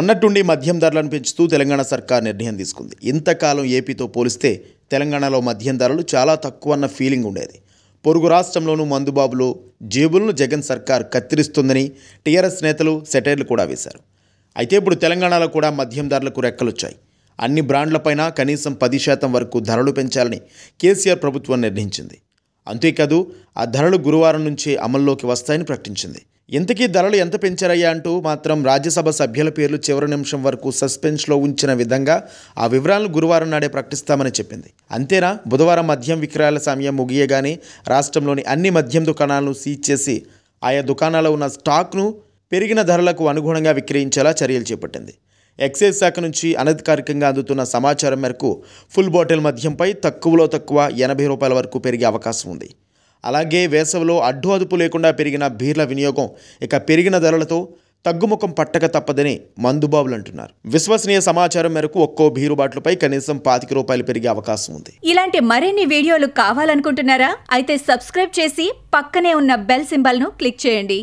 ఉన్నట్టుండి మద్యం ధరలను పెంచుతూ తెలంగాణ సర్కార్ నిర్ణయం తీసుకుంది ఇంతకాలం ఏపీతో పోలిస్తే తెలంగాణలో మద్యం ధరలు చాలా తక్కువ అన్న ఫీలింగ్ ఉండేది పొరుగు రాష్ట్రంలోనూ మందుబాబులు జేబులను జగన్ సర్కార్ కత్తిరిస్తుందని టీఆర్ఎస్ నేతలు సెటైర్లు కూడా వేశారు అయితే ఇప్పుడు తెలంగాణలో కూడా మద్యం ధరలకు రెక్కలొచ్చాయి అన్ని బ్రాండ్లపైన కనీసం పది శాతం వరకు ధరలు పెంచాలని కేసీఆర్ ప్రభుత్వం నిర్ణయించింది అంతేకాదు ఆ ధరలు గురువారం నుంచి అమల్లోకి వస్తాయని ప్రకటించింది ఇంతకీ ధరలు ఎంత పెంచారయ్యా అంటూ మాత్రం రాజ్యసభ సభ్యుల పేర్లు చివరి నిమిషం వరకు సస్పెన్స్లో ఉంచిన విధంగా ఆ వివరాలను గురువారం నాడే ప్రకటిస్తామని చెప్పింది అంతేనా బుధవారం మద్యం విక్రయాల సమయం ముగియగానే రాష్ట్రంలోని అన్ని మద్యం దుకాణాలను సీజ్ చేసి ఆయా దుకాణాల్లో ఉన్న స్టాక్ను పెరిగిన ధరలకు అనుగుణంగా విక్రయించేలా చర్యలు చేపట్టింది ఎక్సైజ్ శాఖ నుంచి అనధికారికంగా అందుతున్న సమాచారం మేరకు ఫుల్ బాటిల్ మద్యంపై తక్కువలో తక్కువ ఎనభై రూపాయల వరకు పెరిగే అవకాశం ఉంది అలాగే వేసవిలో అడ్డు అదుపు లేకుండా పెరిగిన బీర్ల వినియోగం ఇక పెరిగిన ధరలతో తగ్గుముఖం పట్టక తప్పదని మందుబాబులు అంటున్నారు విశ్వసనీయ సమాచారం మేరకు ఒక్కో బీరు బాట్లపై కనీసం పాతిక రూపాయలు పెరిగే అవకాశం ఉంది ఇలాంటి మరిన్ని వీడియోలు కావాలనుకుంటున్నారా అయితే సబ్స్క్రైబ్ చేసి పక్కనే ఉన్న బెల్ సింబల్ ను క్లిక్ చేయండి